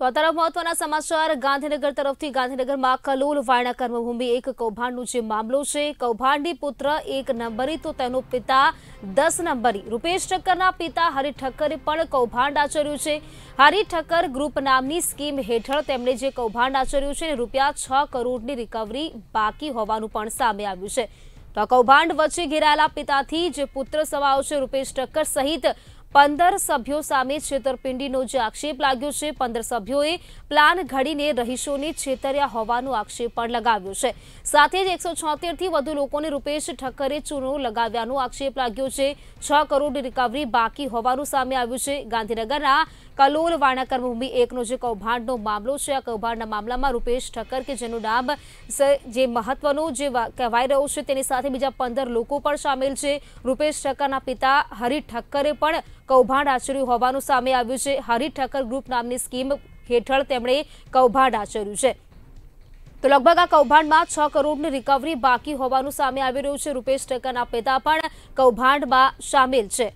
તો અત્યારે તરફ મહત્વના સમાચાર ગાંધીનગર તરફથી ગાંધીનગરમાં કલોલ વાયણા કર્મભૂમિ એક કૌભાંડનો જે મામલો છે કૌભાંડી પુત્ર એક નંબરી તો તેનો પિતા દસ નંબરી રૂપેશ ઠક્કરના પિતા હરી ઠક્કરે પણ કૌભાંડ આચર્યું છે હરી ઠક્કર ગ્રુપ નામની સ્કીમ હેઠળ તેમણે જે કૌભાંડ આચર્યું છે રૂપિયા છ કરોડની રિકવરી બાકી હોવાનું પણ સામે આવ્યું છે તો કૌભાંડ વચ્ચે ઘેરાયેલા પિતાથી જે પુત્ર સમાવ છે રૂપેશ ઠક્કર સહિત પંદર સભ્યો સામે છેતરપિંડીનો જે આક્ષેપ લાગ્યો છે પંદર સભ્યોએ પ્લાન ઘડીને રહીશોને છેતર્યા હોવાનો આક્ષેપ પણ લગાવ્યો છે સાથે જ એકસો છોતેરથી વધુ લોકોને રૂપેશ ઠક્કરે ચૂનો લગાવ્યાનો આક્ષેપ લાગ્યો છે છ કરોડ રિકવરી બાકી હોવાનું સામે આવ્યું છે ગાંધીનગરના કલોલ વાણાકર ભૂમિ એકનો જે કૌભાંડનો મામલો છે આ કૌભાંડના મામલામાં રૂપેશ ઠક્કર કે જેનું નામ જે મહત્વનો જે કહેવાઈ રહ્યો છે તેની સાથે બીજા પંદર લોકો પણ સામેલ છે રૂપેશ ઠક્કરના પિતા હરી ઠક્કરે પણ કૌભાંડ આચર્યું હોવાનું સામે આવ્યું છે હરિ ઠક્કર ગ્રુપ નામની સ્કીમ હેઠળ તેમણે કૌભાંડ આચર્યું છે તો લગભગ આ કૌભાંડમાં છ કરોડની રિકવરી બાકી હોવાનું સામે આવી રહ્યું છે રૂપેશ ટેકરના પિતા પણ કૌભાંડમાં સામેલ છે